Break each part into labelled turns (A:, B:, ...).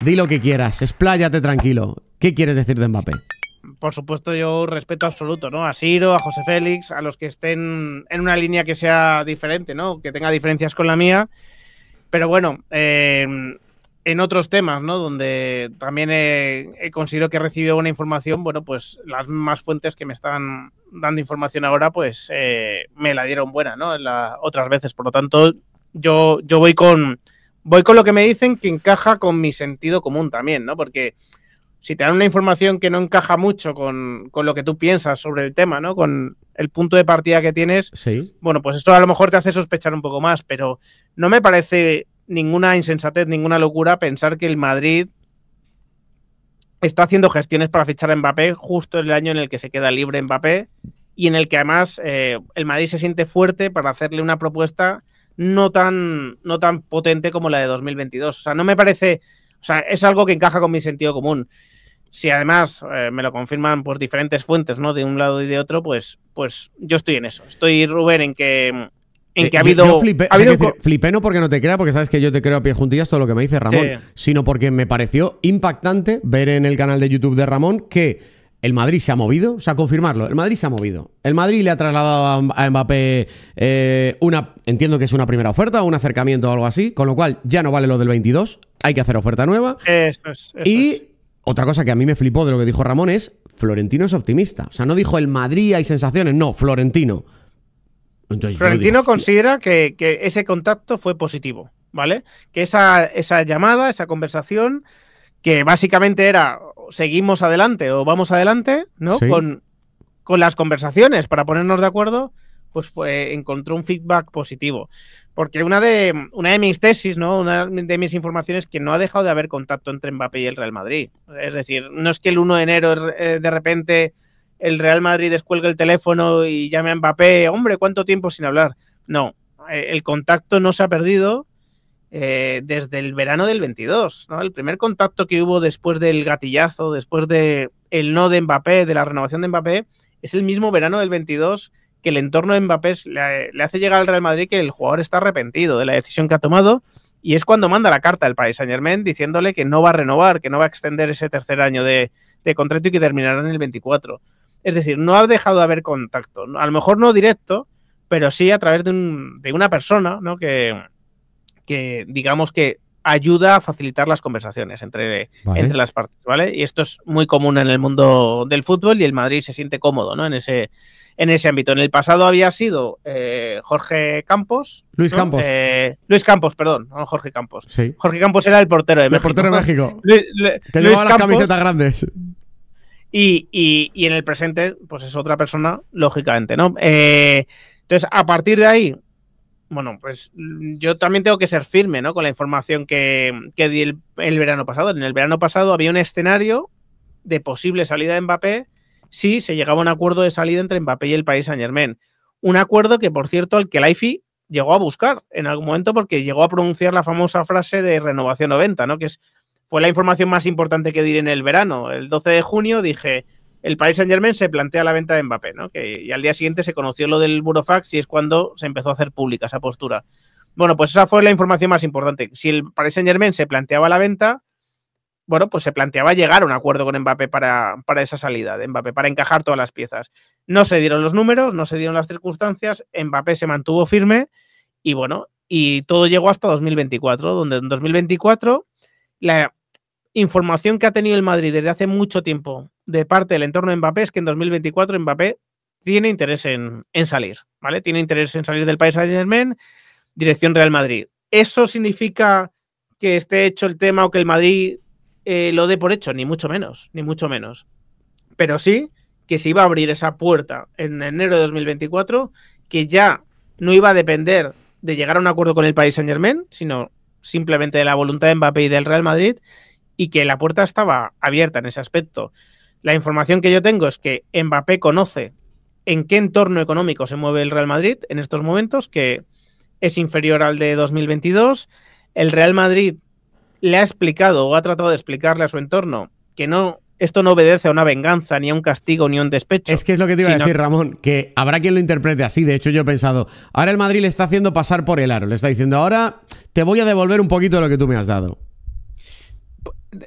A: Di lo que quieras, expláyate tranquilo. ¿Qué quieres decir de Mbappé?
B: Por supuesto, yo respeto absoluto, ¿no? A Siro, a José Félix, a los que estén en una línea que sea diferente, ¿no? Que tenga diferencias con la mía. Pero bueno, eh, en otros temas, ¿no? Donde también he, considero que he recibido una información, bueno, pues las más fuentes que me están dando información ahora, pues eh, me la dieron buena, ¿no? otras veces, por lo tanto, yo, yo voy con, voy con lo que me dicen que encaja con mi sentido común también, ¿no? Porque si te dan una información que no encaja mucho con, lo que tú piensas sobre el tema, ¿no? Con el punto de partida que tienes, sí. bueno, pues esto a lo mejor te hace sospechar un poco más, pero no me parece ninguna insensatez, ninguna locura pensar que el Madrid está haciendo gestiones para fichar a Mbappé justo en el año en el que se queda libre Mbappé y en el que además eh, el Madrid se siente fuerte para hacerle una propuesta no tan, no tan potente como la de 2022. O sea, no me parece, o sea, es algo que encaja con mi sentido común. Si además eh, me lo confirman por diferentes fuentes, ¿no? De un lado y de otro, pues, pues yo estoy en eso. Estoy, Rubén, en que en eh, que ha habido. Yo
A: no porque no te crea, porque sabes que yo te creo a pie juntillas todo lo que me dice Ramón, sino porque me pareció impactante ver en el canal de YouTube de Ramón que el Madrid se ha movido, o sea, confirmarlo, el Madrid se ha movido. El Madrid le ha trasladado a Mbappé eh, una, entiendo que es una primera oferta, o un acercamiento o algo así, con lo cual ya no vale lo del 22, hay que hacer oferta nueva.
B: Eso es.
A: y otra cosa que a mí me flipó de lo que dijo Ramón es, Florentino es optimista, o sea, no dijo el Madrid hay sensaciones, no, Florentino. Florentino
B: considera que, ese contacto fue positivo, ¿vale? Que esa, esa llamada, esa conversación que básicamente era seguimos adelante o vamos adelante, ¿no? Con, las conversaciones para ponernos de acuerdo, pues fue, encontró un feedback positivo. Porque una de, una de mis tesis, ¿no? Una de mis informaciones es que no ha dejado de haber contacto entre Mbappé y el Real Madrid. Es decir, no es que el 1 de enero eh, de repente el Real Madrid descuelgue el teléfono y llame a Mbappé, hombre, ¿cuánto tiempo sin hablar? No, eh, el contacto no se ha perdido eh, desde el verano del 22, El primer contacto que hubo después del gatillazo, después de el no de Mbappé, de la renovación de Mbappé, es el mismo verano del 22 que el entorno de Mbappé le, hace llegar al Real Madrid que el jugador está arrepentido de la decisión que ha tomado y es cuando manda la carta al país Saint Germain diciéndole que no va a renovar, que no va a extender ese tercer año de, contrato y que terminará en el 24. Es decir, no ha dejado de haber contacto, a lo mejor no directo, pero sí a través de, de una persona ¿no? que, que digamos que ayuda a facilitar las conversaciones entre, entre las partes, ¿vale? Y esto es muy común en el mundo del fútbol y el Madrid se siente cómodo, ¿no? En ese, en ese ámbito. En el pasado había sido eh, Jorge Campos. Luis Campos. Eh, Luis Campos, perdón, no Jorge Campos. Jorge Campos era el portero de México. El portero de México. llevaba las camisetas grandes. Y, en el presente, pues es otra persona, lógicamente, ¿no? Eh, entonces, a partir de ahí, bueno, pues mm, yo también tengo que ser firme, ¿no? Con la información que, di el, verano pasado. En el verano pasado había un escenario de posible salida de Mbappé si se llegaba a un acuerdo de salida entre Mbappé y el país Saint Germain. Un acuerdo que, por cierto, al que la llegó a buscar en algún momento porque llegó a pronunciar la famosa frase de renovación 90, ¿no? Que es, fue la información más importante que di en el verano. El 12 de junio dije, el Paris Saint Germain se plantea la venta de Mbappé, ¿no? y al día siguiente se conoció lo del Burofax y es cuando se empezó a hacer pública esa postura. Bueno, pues esa fue la información más importante. Si el Paris Saint Germain se planteaba la venta, bueno, pues se planteaba llegar a un acuerdo con Mbappé para, para esa salida de Mbappé, para encajar todas las piezas. No se dieron los números, no se dieron las circunstancias, Mbappé se mantuvo firme y bueno, y todo llegó hasta 2024, donde en 2024 la información que ha tenido el Madrid desde hace mucho tiempo de parte del entorno de Mbappé es que en 2024 Mbappé tiene interés en, salir, ¿vale? Tiene interés en salir del país Saint Germain, dirección Real Madrid. ¿Eso significa que esté hecho el tema o que el Madrid eh, lo dé por hecho? Ni mucho menos, ni mucho menos. Pero sí que se iba a abrir esa puerta en enero de 2024, que ya no iba a depender de llegar a un acuerdo con el país Saint Germain, sino simplemente de la voluntad de Mbappé y del Real Madrid, y que la puerta estaba abierta en ese aspecto. La información que yo tengo es que Mbappé conoce en qué entorno económico se mueve el Real Madrid en estos momentos, que es inferior al de 2022. El Real Madrid le ha explicado o ha tratado de explicarle a su entorno que no esto no obedece a una venganza, ni a un castigo, ni a un despecho. Es que
A: es lo que te iba a decir, Ramón, que habrá quien lo interprete así. De hecho, yo he pensado, ahora el Madrid le está haciendo pasar por
B: el aro. Le está diciendo, ahora te voy a devolver un poquito de lo que tú me has dado.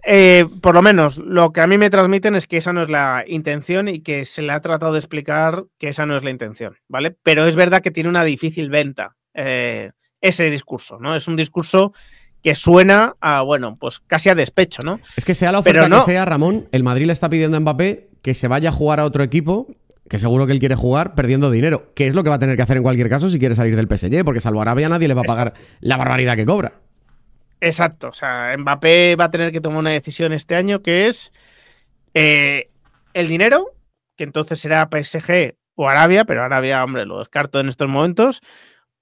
B: Eh, por lo menos lo que a mí me transmiten es que esa no es la intención y que se le ha tratado de explicar que esa no es la intención, ¿vale? Pero es verdad que tiene una difícil venta eh, ese discurso, ¿no? Es un discurso que suena a, bueno, pues casi a despecho, ¿no?
A: Es que sea la oferta no... que sea, Ramón, el Madrid le está pidiendo a Mbappé que se vaya a jugar a otro equipo que seguro que él quiere jugar perdiendo dinero, que es lo que va a tener que hacer en cualquier caso si quiere salir del PSG, porque salvo Arabia nadie le va a pagar la barbaridad que cobra.
B: Exacto, o sea, Mbappé va a tener que tomar una decisión este año que es eh, el dinero, que entonces será PSG o Arabia, pero Arabia, hombre, lo descarto en estos momentos,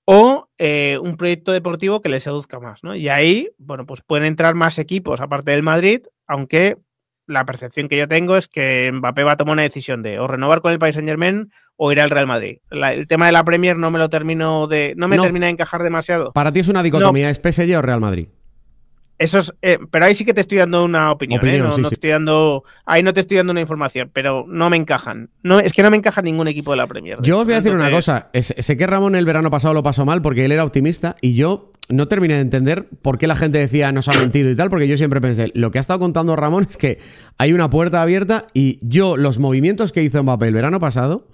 B: o eh, un proyecto deportivo que le seduzca más, ¿no? Y ahí, bueno, pues pueden entrar más equipos aparte del Madrid, aunque la percepción que yo tengo es que Mbappé va a tomar una decisión de o renovar con el Paris Saint Germain o ir al Real Madrid. el tema de la Premier no me lo termino de. no me termina de encajar demasiado. Para ti es una dicotomía,
A: ¿es PSG o Real Madrid?
B: Eso eh, pero ahí sí que te estoy dando una opinión, ¿eh? no, Estoy dando, ahí no te estoy dando una información, pero no me encajan. No, es que no me encaja ningún equipo de la Premier. yo os voy a decir una
A: cosa, sé que Ramón el verano pasado lo pasó mal porque él era optimista y yo no terminé de entender por qué la gente decía nos ha mentido y tal, porque yo siempre pensé, lo que ha estado contando Ramón es que hay una puerta abierta y yo los movimientos que hizo Mbappé el verano pasado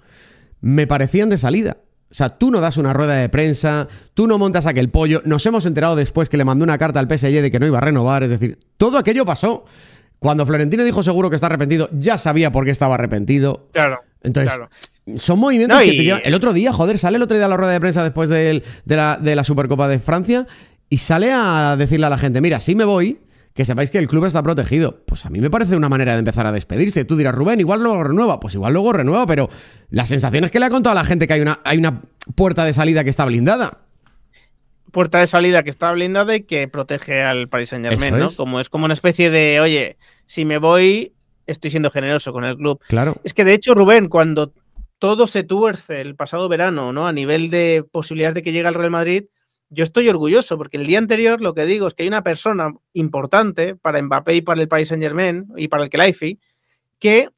A: me parecían de salida. O sea, tú no das una rueda de prensa, tú no montas aquel pollo. Nos hemos enterado después que le mandó una carta al PSG de que no iba a renovar. Es decir, todo aquello pasó. Cuando Florentino dijo seguro que está arrepentido, ya sabía por qué estaba arrepentido. Claro. Entonces, son movimientos que te llevan. El otro día, joder, sale el otro día a la rueda de prensa después de, la, de la Supercopa de Francia y sale a decirle a la gente: Mira, si me voy, que sepáis que el club está protegido. Pues a mí me parece una manera de empezar a despedirse. Tú dirás, Rubén, igual luego renueva. Pues igual luego renueva, pero la sensación es que le ha contado a la gente que hay una, hay una puerta de salida que está blindada.
B: Puerta de salida que está blindada y que protege al Paris Saint Germain, ¿no? Como es como una especie de, oye, si me voy, estoy siendo generoso con el club. Claro. Es que de hecho, Rubén, cuando todo se tuerce el pasado verano, ¿no? A nivel de posibilidades de que llegue al Real Madrid, yo estoy orgulloso porque el día anterior lo que digo es que hay una persona importante para Mbappé y para el país Saint Germain y para el Kelaifi que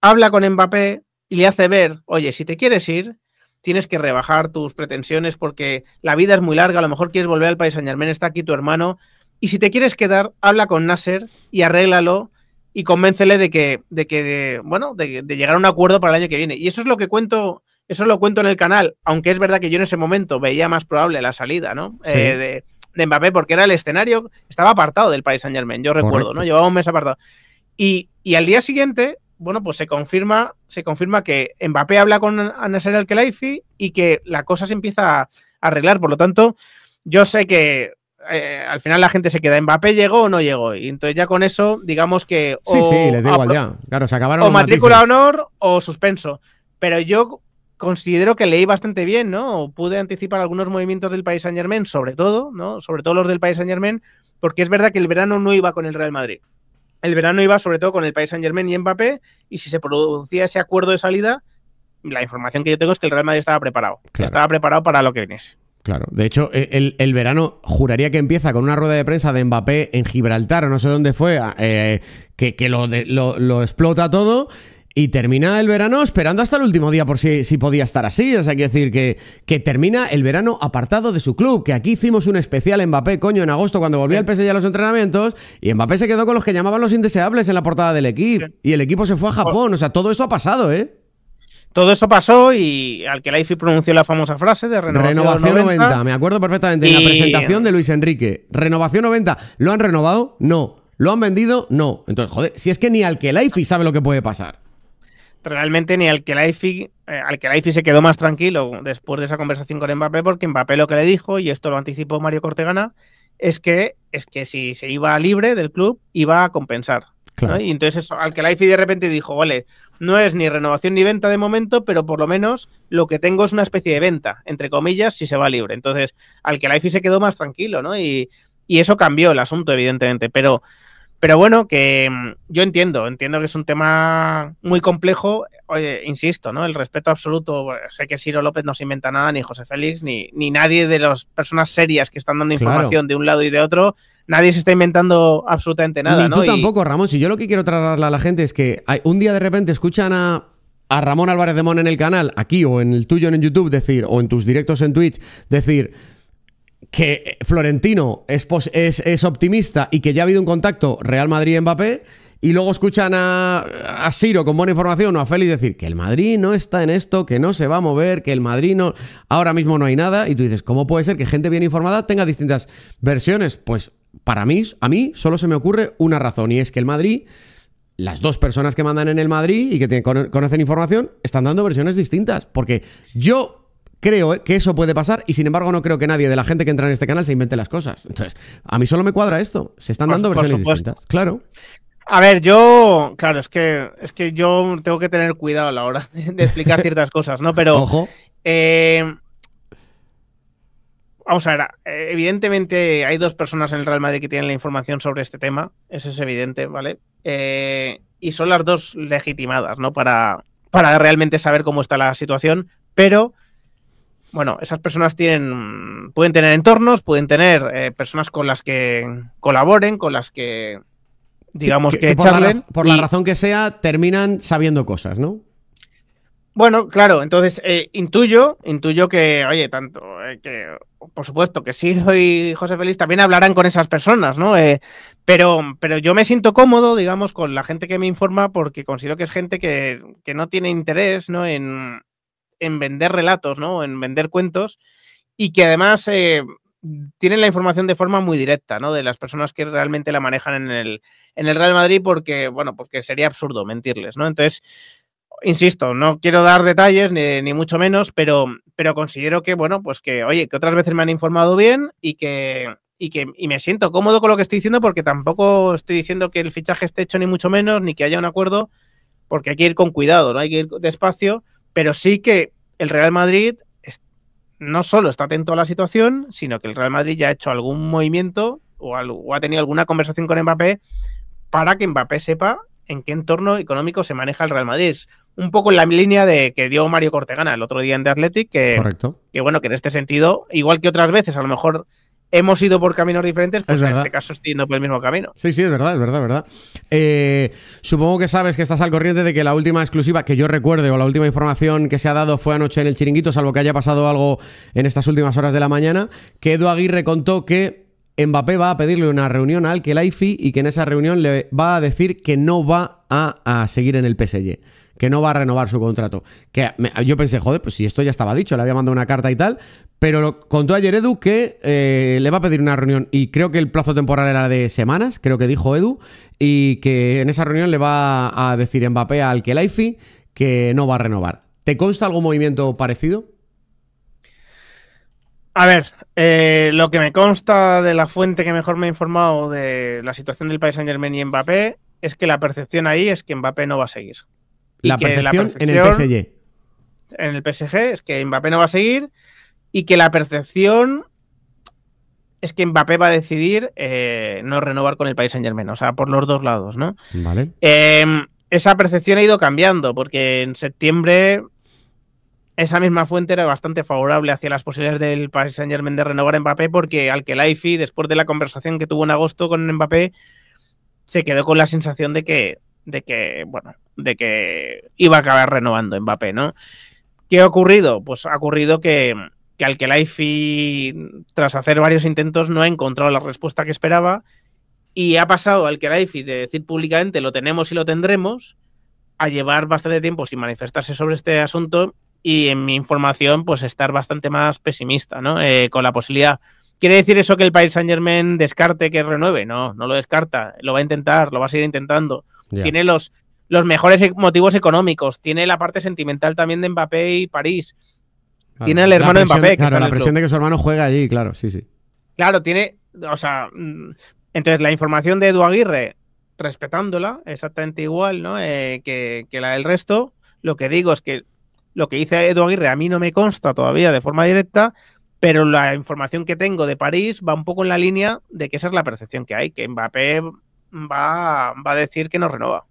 B: habla con Mbappé y le hace ver, oye, si te quieres ir, tienes que rebajar tus pretensiones porque la vida es muy larga, a lo mejor quieres volver al país Saint Germain, está aquí tu hermano, y si te quieres quedar, habla con Nasser y arréglalo y convéncele de que, de que bueno, de llegar a un acuerdo para el año que viene. Y eso es lo que cuento eso lo cuento en el canal, aunque es verdad que yo en ese momento veía más probable la salida, ¿no? Eh, de, Mbappé, porque era el escenario, estaba apartado del país Saint Germain, yo recuerdo, ¿no? Llevaba un mes apartado. Y, al día siguiente, bueno, pues se confirma, se confirma que Mbappé habla con Nasser Al-Khelaifi y que la cosa se empieza a arreglar. Por lo tanto, yo sé que eh, al final la gente se queda, Mbappé llegó o no llegó. Y entonces ya con eso, digamos que... sí, sí, les da igual ya.
A: Claro, se acabaron. O matrícula
B: honor o suspenso. Pero yo considero que leí bastante bien, ¿no? Pude anticipar algunos movimientos del País Saint Germain, sobre todo, ¿no? Sobre todo los del País Saint Germain, porque es verdad que el verano no iba con el Real Madrid. El verano iba sobre todo con el País Saint Germain y Mbappé, y si se producía ese acuerdo de salida, la información que yo tengo es que el Real Madrid estaba preparado. Estaba preparado para lo que viniese.
A: Claro, de hecho, e-, el, verano juraría que empieza con una rueda de prensa de Mbappé en Gibraltar, no sé dónde fue, eh, que, lo, lo, explota todo, y termina el verano esperando hasta el último día por si, podía estar así. O sea, quiero decir que, que termina el verano apartado de su club. Que aquí hicimos un especial Mbappé, coño, en agosto cuando volvía el PSG a los entrenamientos. Y Mbappé se quedó con los que llamaban los indeseables en la portada del equipo. Y el equipo se fue a Japón. O sea, todo eso ha pasado, ¿eh?
B: Todo eso pasó y al que Laifi pronunció la famosa frase de renovación, renovación 90, Me acuerdo
A: perfectamente. En la presentación de Luis Enrique. Renovación 90. ¿Lo han renovado? No. ¿Lo han vendido? No. Entonces, joder, si es que ni al que Laifi sabe lo que puede pasar
B: realmente ni al que Laifi, eh, al que se quedó más tranquilo después de esa conversación con Mbappé, porque Mbappé lo que le dijo, y esto lo anticipó Mario Cortegana, es que, es que si se iba libre del club, iba a compensar. Y entonces eso, al que Laifi de repente dijo, vale, no es ni renovación ni venta de momento, pero por lo menos lo que tengo es una especie de venta, entre comillas, si se va libre. Entonces, al que Laifi se quedó más tranquilo, ¿no? Y, y eso cambió el asunto, evidentemente, pero pero bueno, que mm, yo entiendo, entiendo que es un tema muy complejo. insisto, ¿no? El respeto absoluto. Eh, sé que Ciro López no se inventa nada, ni José Félix, ni, ni nadie de las personas serias que están dando información de un lado y de otro. Nadie se está inventando absolutamente nada. Ni tú tampoco,
A: Ramón. Si yo lo que quiero trasladarle a la gente es que hay, un día de repente escuchan a a Ramón Álvarez de Mon en el canal, aquí o en el tuyo en YouTube, decir, o en tus directos en Twitch, decir, que Florentino es, optimista y que ya ha habido un contacto Real Madrid-Mbappé y luego escuchan a, Ciro con buena información o a Félix decir que el Madrid no está en esto, que no se va a mover, que el Madrid no, ahora mismo no hay nada y tú dices, ¿cómo puede ser que gente bien informada tenga distintas versiones? Pues para mí, a mí solo se me ocurre una razón y es que el Madrid las dos personas que mandan en el Madrid y que conocen información están dando versiones distintas. Porque yo Creo eh, que eso puede pasar y sin embargo no creo que nadie de la gente que entra en este canal se invente las cosas. Entonces, a mí solo me cuadra esto. Se están dando versiones distintas. Claro.
B: A ver, yo, claro, es que es que yo tengo que tener cuidado a la hora de explicar ciertas cosas, ¿no? Pero Ojo. Eh, vamos a ver, eh, evidentemente hay dos personas en el Real Madrid que tienen la información sobre este tema, eso es evidente, ¿vale? y son las dos legitimadas, ¿no? Para, para realmente saber cómo está la situación, pero bueno, esas personas tienen, pueden tener entornos, pueden tener eh, personas con las que colaboren, con las que, digamos que, por, la, razón
A: que sea, terminan sabiendo cosas, ¿no?
B: Bueno, claro, entonces eh, intuyo, intuyo que, oye, tanto, eh, que por supuesto que sí y José Feliz también hablarán con esas personas, ¿no? pero, pero yo me siento cómodo, digamos, con la gente que me informa porque considero que es gente que, que no tiene interés, ¿no? En, en vender relatos, ¿no? En vender cuentos y que además eh, tienen la información de forma muy directa, ¿no? De las personas que realmente la manejan en el, en el Real Madrid porque, bueno, porque sería absurdo mentirles, ¿no? Entonces, insisto, no quiero dar detalles ni, mucho menos, pero, pero considero que, bueno, pues que, oye, que otras veces me han informado bien y que, y que y me siento cómodo con lo que estoy diciendo porque tampoco estoy diciendo que el fichaje esté hecho ni mucho menos, ni que haya un acuerdo, porque hay que ir con cuidado, ¿no? Hay que ir despacio pero sí que el Real Madrid no solo está atento a la situación, sino que el Real Madrid ya ha hecho algún movimiento o, ha tenido alguna conversación con Mbappé para que Mbappé sepa en qué entorno económico se maneja el Real Madrid. un poco en la línea de que dio Mario Cortegana el otro día en The Athletic, que bueno, que en este sentido, igual que otras veces, a lo mejor hemos ido por caminos diferentes, pues en este caso estoy yendo por el mismo camino.
A: Sí, sí, es verdad, es verdad, es verdad. Eh, supongo que sabes que estás al corriente de que la última exclusiva que yo recuerdo, o la última información que se ha dado fue anoche en el chiringuito, salvo que haya pasado algo en estas últimas horas de la mañana, que Edu Aguirre contó que Mbappé va a pedirle una reunión al Kelaifi y que en esa reunión le va a decir que no va a seguir en el PSG que no va a renovar su contrato. Que yo pensé, joder, pues si esto ya estaba dicho, le había mandado una carta y tal, pero lo contó ayer Edu que eh, le va a pedir una reunión y creo que el plazo temporal era de semanas, creo que dijo Edu, y que en esa reunión le va a decir Mbappé al Kelaifi que no va a renovar. ¿Te consta algún movimiento parecido?
B: A ver, eh, lo que me consta de la fuente que mejor me ha informado de la situación del país Saint Germain y Mbappé es que la percepción ahí es que Mbappé no va a seguir. La percepción, en el PSG. En el PSG es que Mbappé no va a seguir y que la percepción es que Mbappé va a decidir eh, no renovar con el país Saint Germain, o sea, por los dos lados, ¿no? Vale. Em, esa percepción ha ido cambiando porque en septiembre esa misma fuente era bastante favorable hacia las posibilidades del Paris Saint Germain de renovar a Mbappé porque al que Laifi, después de la conversación que tuvo en agosto con Mbappé, se quedó con la sensación de que, de que bueno, de que iba a acabar renovando Mbappé, ¿no? ¿Qué ha ocurrido? Pues ha ocurrido que, que al que tras hacer varios intentos, no ha encontrado la respuesta que esperaba y ha pasado al que de decir públicamente lo tenemos y lo tendremos a llevar bastante tiempo sin manifestarse sobre este asunto y en mi información pues estar bastante más pesimista, ¿no? Eh, con la posibilidad. ¿Quiere decir eso que el país Saint Germain descarte que renueve? No, no lo descarta. Lo va a intentar, lo va a seguir intentando. Tiene los los mejores e-, motivos económicos, tiene la parte sentimental también de Mbappé y París, tiene el hermano de Mbappé. Claro, la presión
A: de que su hermano juega allí, claro,
B: sí, sí. Claro, tiene, o sea, mm, entonces la información de Edu Aguirre, respetándola, exactamente igual ¿no? Eh, que, la del resto, lo que digo es que lo que dice Edu Aguirre a mí no me consta todavía de forma directa, pero la información que tengo de París va un poco en la línea de que esa es la percepción que hay, que Mbappé va, va a decir que no renova.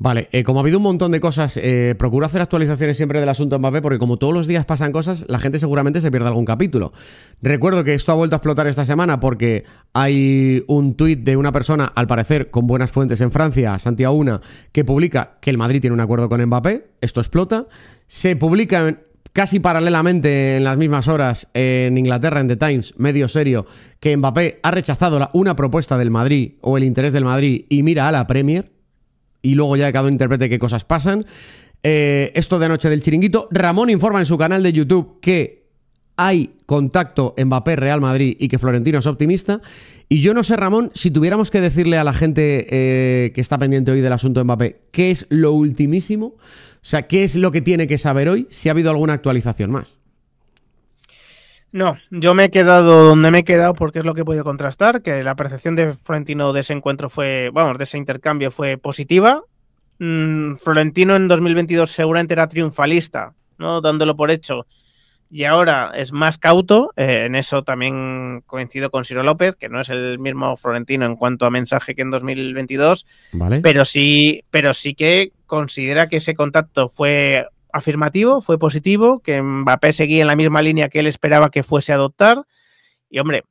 A: Vale, eh, como ha habido un montón de cosas, eh, procuro hacer actualizaciones siempre del asunto Mbappé porque como todos los días pasan cosas, la gente seguramente se pierde algún capítulo. Recuerdo que esto ha vuelto a explotar esta semana porque hay un tuit de una persona, al parecer con buenas fuentes en Francia, Santiago Una, que publica que el Madrid tiene un acuerdo con Mbappé, esto explota, se publica Casi paralelamente en las mismas horas en Inglaterra, en The Times, medio serio, que Mbappé ha rechazado una propuesta del Madrid o el interés del Madrid y mira a la Premier y luego ya cada intérprete interprete qué cosas pasan. Eh, esto de anoche del chiringuito. Ramón informa en su canal de YouTube que hay contacto Mbappé Real Madrid y que Florentino es optimista. Y yo no sé, Ramón, si tuviéramos que decirle a la gente eh, que está pendiente hoy del asunto de Mbappé, ¿qué es lo ultimísimo? O sea, ¿qué es lo que tiene que saber hoy? Si ha habido alguna actualización más.
B: No, yo me he quedado donde me he quedado porque es lo que he podido contrastar, que la percepción de Florentino de ese encuentro fue, vamos, de ese intercambio fue positiva. Mm, Florentino en 2022 seguramente era triunfalista, ¿no? Dándolo por hecho. Y ahora es más cauto, eh, en eso también coincido con Ciro López, que no es el mismo Florentino en cuanto a mensaje que en 2022, pero, sí, pero sí que considera que ese contacto fue afirmativo, fue positivo, que Mbappé seguía en la misma línea que él esperaba que fuese a adoptar. Y hombre,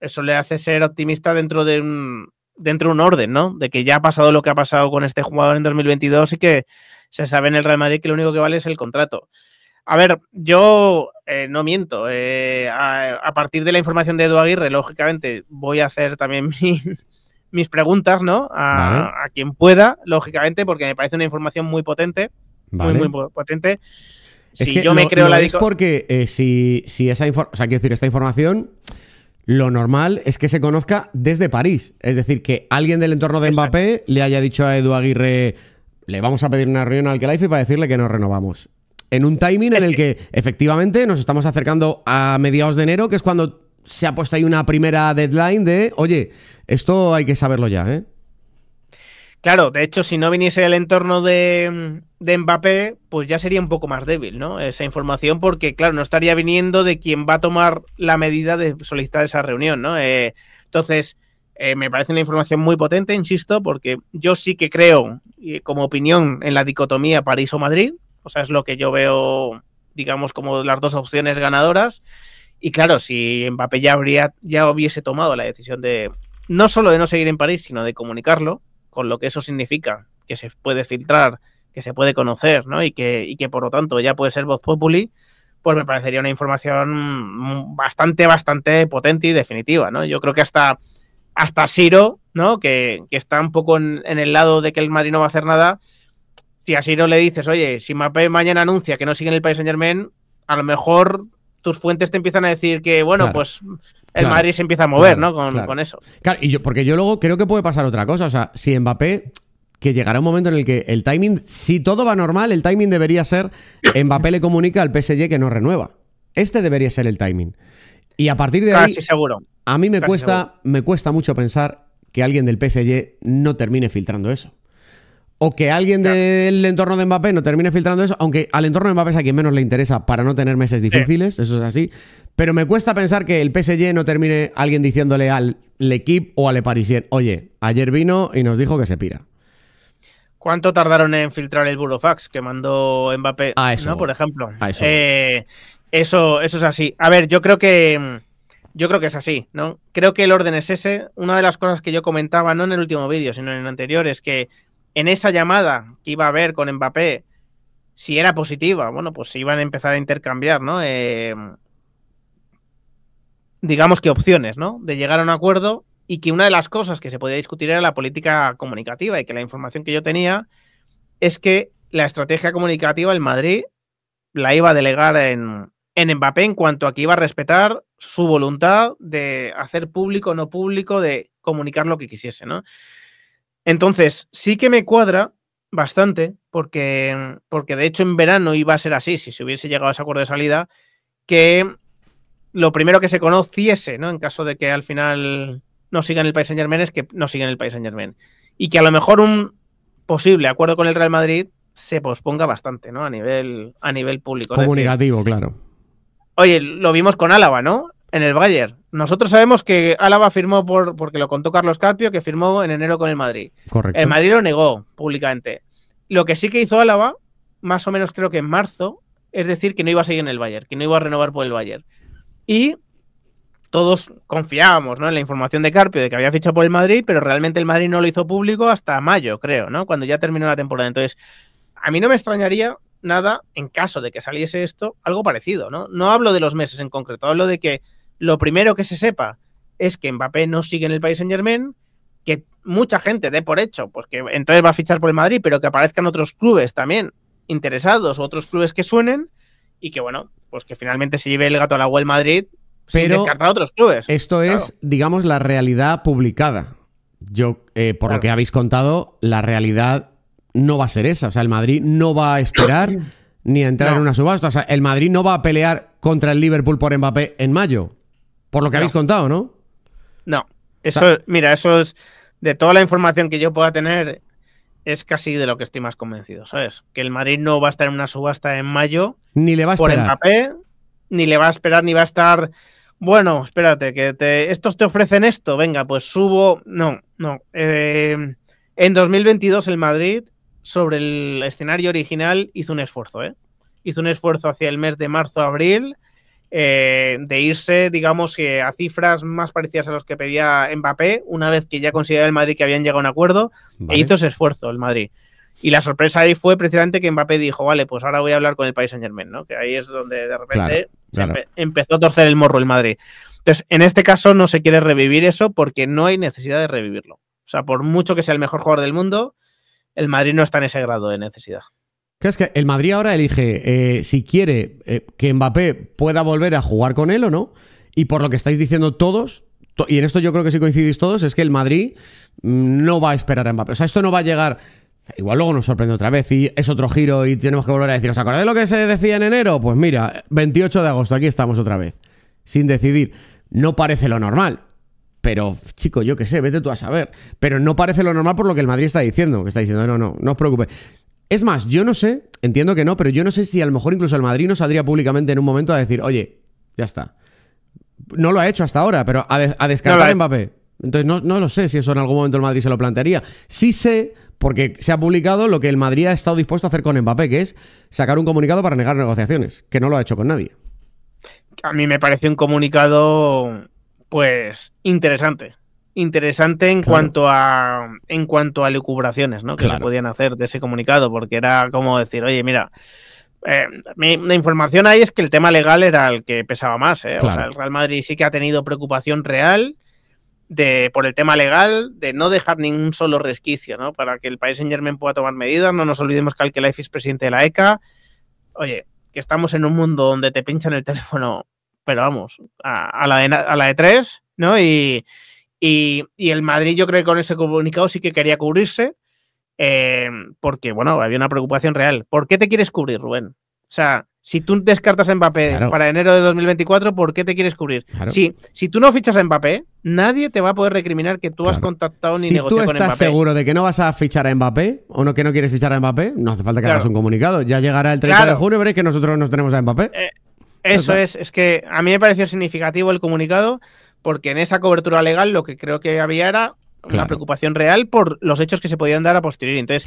B: eso le hace ser optimista dentro de un, dentro un orden, ¿no? De que ya ha pasado lo que ha pasado con este jugador en 2022 y que se sabe en el Real Madrid que lo único que vale es el contrato. A ver, yo eh, no miento. Eh, a, partir de la información de Edu Aguirre, lógicamente, voy a hacer también mis preguntas, ¿no? a, quien pueda, lógicamente, porque me parece una información muy potente. Muy, muy potente. Es que yo me creo la Es
A: porque eh, si, si, esa información, o sea, quiero decir, esta información, lo normal es que se conozca desde París. Es decir, que alguien del entorno de Mbappé le haya dicho a Edu Aguirre, le vamos a pedir una reunión al y para decirle que nos renovamos. En un timing en el que efectivamente nos estamos acercando a mediados de enero, que es cuando se ha puesto ahí una primera deadline de, oye, esto hay que saberlo ya, ¿eh?
B: Claro, de hecho, si no viniese el entorno de, de, Mbappé, pues ya sería un poco más débil, ¿no? Esa información, porque, claro, no estaría viniendo de quien va a tomar la medida de solicitar esa reunión, ¿no? Eh, entonces, eh, me parece una información muy potente, insisto, porque yo sí que creo, y como opinión, en la dicotomía París o Madrid. O sea, es lo que yo veo, digamos, como las dos opciones ganadoras. Y claro, si Mbappé ya, habría, ya hubiese tomado la decisión de no solo de no seguir en París, sino de comunicarlo, con lo que eso significa, que se puede filtrar, que se puede conocer, ¿no? Y que, que por lo tanto ya puede ser voz populi, pues me parecería una información bastante, bastante potente y definitiva, ¿no? Yo creo que hasta, hasta Siro, ¿no? Que, está un poco en, el lado de que el Madrid no va a hacer nada. Si a Siro le dices, oye, si Mape mañana anuncia que no sigue en el país Saint Germain, a lo mejor tus fuentes te empiezan a decir que, bueno, pues
A: el Madrid se empieza a mover, ¿no? Con, eso. Claro, y yo, porque yo luego creo que puede pasar otra cosa. O sea, si Mbappé, que llegará un momento en el que el timing, si todo va normal, el timing debería ser Mbappé le comunica al PSG que no renueva. Este debería ser el timing. Y a partir de ahí. seguro. A mí me cuesta, me cuesta mucho pensar que alguien del PSG no termine filtrando eso. O que alguien del entorno de Mbappé no termine filtrando eso, aunque al entorno de Mbappé es a quien menos le interesa para no tener meses difíciles, eso es así. Pero me cuesta pensar que el PSG no termine alguien diciéndole al L'Equipe o al Le Parisien, oye, ayer vino y nos dijo que se pira.
B: ¿Cuánto tardaron en filtrar el burofax que mandó Mbappé? A eso, ¿no? Por ejemplo. Eh, eso. eso. es así. A ver, yo creo que yo creo que es así, ¿no? Creo que el orden es ese. Una de las cosas que yo comentaba, no en el último vídeo, sino en el anterior, es que en esa llamada que iba a haber con Mbappé, si era positiva, bueno, pues se iban a empezar a intercambiar, ¿no? Eh, digamos que opciones, ¿no? De llegar a un acuerdo y que una de las cosas que se podía discutir era la política comunicativa y que la información que yo tenía es que la estrategia comunicativa el Madrid la iba a delegar en, en Mbappé en cuanto a que iba a respetar su voluntad de hacer público o no público, de comunicar lo que quisiese, ¿no? Entonces, sí que me cuadra bastante, porque, porque de hecho en verano iba a ser así, si se hubiese llegado a ese acuerdo de salida, que lo primero que se conociese, ¿no? En caso de que al final no sigan el país Saint Germain, es que no sigan el país Saint Germain. Y que a lo mejor un posible acuerdo con el Real Madrid se posponga bastante, ¿no? A nivel, a nivel público. Como
A: negativo, claro.
B: Oye, lo vimos con Álava, ¿no? en el Bayern. Nosotros sabemos que Álava firmó por, porque lo contó Carlos Carpio, que firmó en enero con el Madrid. Correcto. El Madrid lo negó públicamente. Lo que sí que hizo Álava, más o menos creo que en marzo, es decir, que no iba a seguir en el Bayern, que no iba a renovar por el Bayern. Y todos confiábamos ¿no? en la información de Carpio de que había fichado por el Madrid, pero realmente el Madrid no lo hizo público hasta mayo, creo, ¿no? Cuando ya terminó la temporada. Entonces, a mí no me extrañaría nada en caso de que saliese esto, algo parecido, ¿no? No hablo de los meses en concreto, hablo de que lo primero que se sepa es que Mbappé no sigue en el país Saint Germain, que mucha gente dé por hecho, pues que entonces va a fichar por el Madrid, pero que aparezcan otros clubes también interesados, otros clubes que suenen, y que bueno, pues que finalmente se lleve el gato al agua el Madrid, sin descartar a otros clubes.
A: Esto es, digamos, la realidad publicada. Yo, eh, por lo que habéis contado, la realidad no va a ser esa. O sea, el Madrid no va a esperar ni a entrar en una subasta. O sea, el Madrid no va a pelear contra el Liverpool por Mbappé en mayo. Por lo que habéis contado,
B: ¿no? No. Eso, mira, eso es. De toda la información que yo pueda tener, es casi de lo que estoy más convencido, ¿sabes? Que el Madrid no va a estar en una subasta en mayo.
A: Ni le va a esperar.
B: Por ni le va a esperar, ni va a estar. Bueno, espérate, que te, estos te ofrecen esto, venga, pues subo. No, no. Eh, en 2022 el Madrid, sobre el escenario original, hizo un esfuerzo, ¿eh? Hizo un esfuerzo hacia el mes de marzo-abril eh, de irse, digamos, que a cifras más parecidas a los que pedía Mbappé, una vez que ya consideraba el Madrid que habían llegado a un acuerdo, e hizo ese esfuerzo el Madrid. Y la sorpresa ahí fue precisamente que Mbappé dijo, vale, pues ahora voy a hablar con el país Saint Germain, ¿no? Que ahí es donde de repente empezó a torcer el morro el Madrid. Entonces, en este caso no se quiere revivir eso porque no hay necesidad de revivirlo. O sea, por mucho que sea el mejor jugador del mundo, el Madrid no está en ese grado de necesidad.
A: Es que el Madrid ahora elige eh, si quiere eh, que Mbappé pueda volver a jugar con él o no. Y por lo que estáis diciendo todos, y en esto yo creo que sí coincidís todos, es que el Madrid mm, no va a esperar a Mbappé. O sea, esto no va a llegar. Igual luego nos sorprende otra vez y es otro giro y tenemos que volver a decir, ¿os acordáis de lo que se decía en enero? Pues mira, 28 de agosto, aquí estamos otra vez, sin decidir. No parece lo normal, pero chico, yo qué sé, vete tú a saber. Pero no parece lo normal por lo que el Madrid está diciendo, que está diciendo, no, no, no os preocupéis. Es más, yo no sé, entiendo que no, pero yo no sé si a lo mejor incluso el Madrid no saldría públicamente en un momento a decir, oye, ya está. No lo ha hecho hasta ahora, pero a, descartar Mbappé. Entonces no, no lo sé si eso en algún momento el Madrid se lo plantearía. Sí sé, porque se ha publicado lo que el Madrid ha estado dispuesto a hacer con Mbappé, que es sacar un comunicado para negar negociaciones, que no lo ha hecho con nadie.
B: A mí me parece un comunicado, pues, interesante interesante en cuanto a en cuanto a lucubraciones ¿no? que se podían hacer de ese comunicado, porque era como decir, oye, mira, eh, la información ahí es que el tema legal era el que pesaba más. ¿eh? el Real Madrid sí que ha tenido preocupación real de, por el tema legal, de no dejar ningún solo resquicio, ¿no? Para que el país en Germain pueda tomar medidas. No nos olvidemos que Alkelife es presidente de la ECA. Oye, que estamos en un mundo donde te pinchan el teléfono, pero vamos, a, la, a la de tres, ¿no? Y, y, el Madrid, yo creo que con ese comunicado sí que quería cubrirse, eh, porque, bueno, había una preocupación real. ¿Por qué te quieres cubrir, Rubén? O sea, si tú descartas a Mbappé para enero de 2024, ¿por qué te quieres cubrir? Si, tú no fichas a Mbappé, nadie te va a poder recriminar que tú has contactado ni negociado con Si tú estás seguro
A: de que no vas a fichar a Mbappé o no que no quieres fichar a Mbappé, no hace falta que hagas un comunicado. Ya llegará el 30 de
B: junio y que nosotros
A: nos tenemos a Mbappé.
B: Eh, eso es, es que a mí me pareció significativo el comunicado porque en esa cobertura legal lo que creo que había era una preocupación real por los hechos que se podían dar a posteriori. Entonces,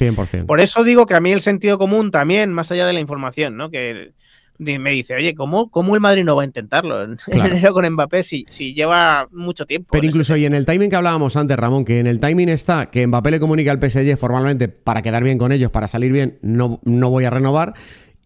B: por eso digo que a mí el sentido común también, más allá de la información, ¿no? Que me dice, oye, ¿cómo, cómo el Madrid no va a intentarlo en enero con Mbappé si, si, lleva mucho tiempo? Pero este
A: incluso, y en el timing que hablábamos antes, Ramón, que en el timing está que Mbappé le comunica al PSG formalmente para quedar bien con ellos, para salir bien, no, no voy a renovar.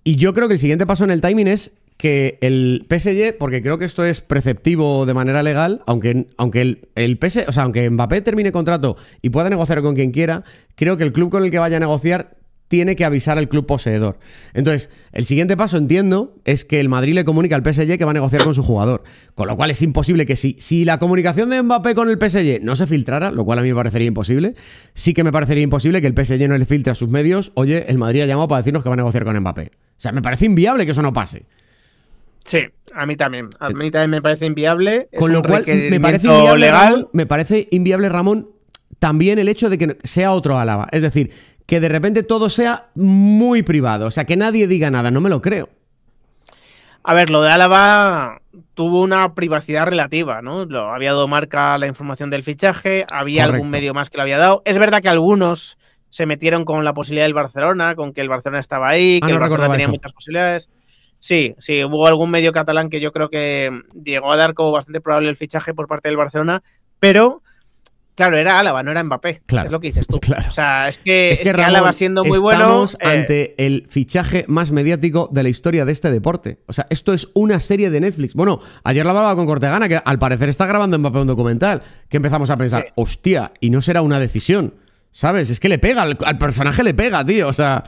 A: Y yo creo que el siguiente paso en el timing es que el PSG, porque creo que esto es preceptivo de manera legal, aunque, aunque el, o sea, aunque Mbappé termine contrato y pueda negociar con quien quiera, creo que el club con el que vaya a negociar tiene que avisar al club poseedor. Entonces, el siguiente paso, entiendo, es que el Madrid le comunica al PSG que va a negociar con su jugador. Con lo cual es imposible que si, si la comunicación de Mbappé con el PSG no se filtrara, lo cual a mí me parecería imposible, sí que me parecería imposible que el PSG no le filtre a sus medios, oye, el Madrid ha llamado para decirnos que va a negociar con Mbappé. O sea, me parece inviable que eso no pase.
B: Sí, a mí también. A eh, mí también me parece inviable. Con lo cual, me parece inviable, Ramón,
A: me parece inviable, Ramón, también el hecho de que sea otro Álava. Es decir, que de repente todo sea muy privado. O sea, que nadie diga nada. No me lo creo.
B: A ver, lo de Álava tuvo una privacidad relativa, ¿no? Lo, había dado marca la información del fichaje, había algún medio más que lo había dado. Es verdad que algunos se metieron con la posibilidad del Barcelona, con que el Barcelona estaba ahí, ah, que no el Barcelona tenía muchas posibilidades. Sí, sí, hubo algún medio catalán que yo creo que mm, llegó a dar como bastante probable el fichaje por parte del Barcelona, pero Claro, era Álava, no era Mbappé. Claro, es lo que dices tú. Claro. O sea, es que, Álava siendo muy bueno. Estamos eh, ante
A: el fichaje más mediático de la historia de este deporte. O sea, esto es una serie de Netflix. Bueno, ayer la hablaba con Cortegana, que al parecer está grabando Mbappé un documental, que empezamos a pensar, hostia, y no será una decisión. ¿Sabes? Es que le pega, al personaje le pega, tío. O sea.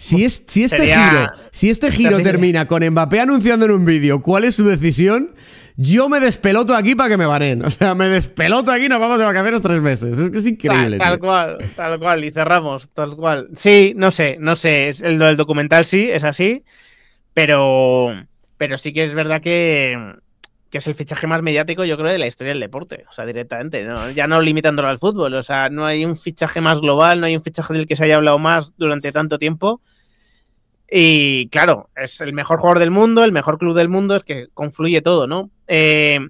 A: Si, si, este giro, si este giro termina con Mbappé anunciando en un vídeo cuál es su decisión, yo me despeloto aquí para que me
B: varen O sea, me despeloto aquí y nos vamos de vacaciones tres meses. Es que es increíble. Tal, cual, tal cual. Y cerramos, tal cual. Sí, no sé, no sé. El, el documental sí, es así. Pero, pero sí que es verdad que que es el fichaje más mediático, yo creo, de la historia del deporte. O sea, directamente, ¿no? ya no limitándolo al fútbol. O sea, no hay un fichaje más global, no hay un fichaje del que se haya hablado más durante tanto tiempo. Y claro, es el mejor jugador del mundo, el mejor club del mundo, es que confluye todo, ¿no? Eh,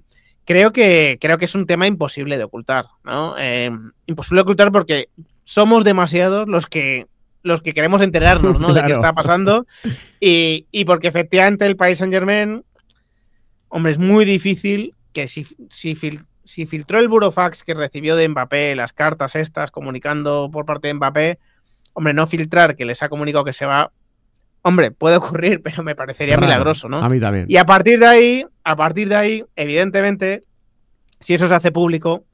B: creo, que, creo que es un tema imposible de ocultar, ¿no? Eh, imposible de ocultar porque somos demasiados los que los que queremos enterarnos ¿no? de qué está pasando y, y porque efectivamente el Paris Saint Germain Hombre, es muy difícil que si, si, filtró el burofax que recibió de Mbappé, las cartas estas comunicando por parte de Mbappé, hombre, no filtrar que les ha comunicado que se va, hombre, puede ocurrir, pero me parecería milagroso, ¿no? A mí también. Y a partir de ahí, a partir de ahí, evidentemente, si eso se hace público,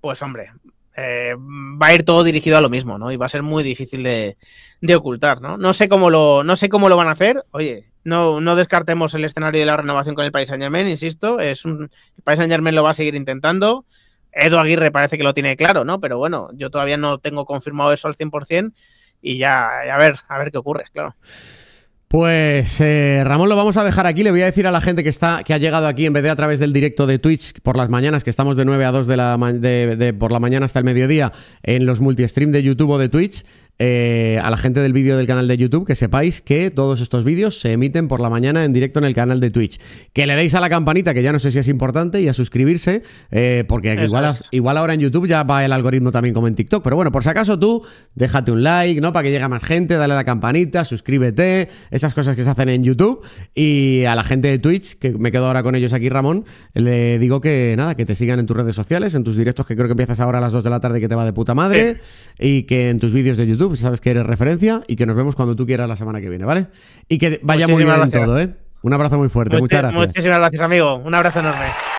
B: pues hombre, eh, va a ir todo dirigido a lo mismo, ¿no? Y va a ser muy difícil de, ocultar, ¿no? No sé cómo lo, no sé cómo lo van a hacer. Oye, no, no descartemos el escenario de la renovación con el País Saint insisto. Es un, el País lo va a seguir intentando. Edu Aguirre parece que lo tiene claro, ¿no? Pero bueno, yo todavía no tengo confirmado eso al 100% y ya, a ver, a ver qué ocurre, claro.
A: Pues eh, Ramón, lo vamos a dejar aquí. Le voy a decir a la gente que está, que ha llegado aquí en vez de a través del directo de Twitch por las mañanas, que estamos de 9 a 2 de la por la mañana hasta el mediodía en los stream de YouTube o de Twitch. Eh, a la gente del vídeo del canal de YouTube que sepáis que todos estos vídeos se emiten por la mañana en directo en el canal de Twitch. Que le deis a la campanita, que ya no sé si es importante, y a suscribirse, eh, porque igual, ahora en YouTube ya va el algoritmo también como en TikTok. Pero bueno, por si acaso tú, déjate un like, ¿no? Para que llegue más gente, dale a la campanita, suscríbete, esas cosas que se hacen en YouTube. Y a la gente de Twitch, que me quedo ahora con ellos aquí, Ramón, le digo que nada, que te sigan en tus redes sociales, en tus directos, que creo que empiezas ahora a las 2 de la tarde, que te va de puta madre, y que en tus vídeos de YouTube sabes que eres referencia y que nos vemos cuando tú quieras la semana que viene, ¿vale? Y que vaya muy bien todo, ¿eh? Un abrazo muy fuerte, muchas gracias.
B: Muchísimas gracias, amigo. Un abrazo enorme.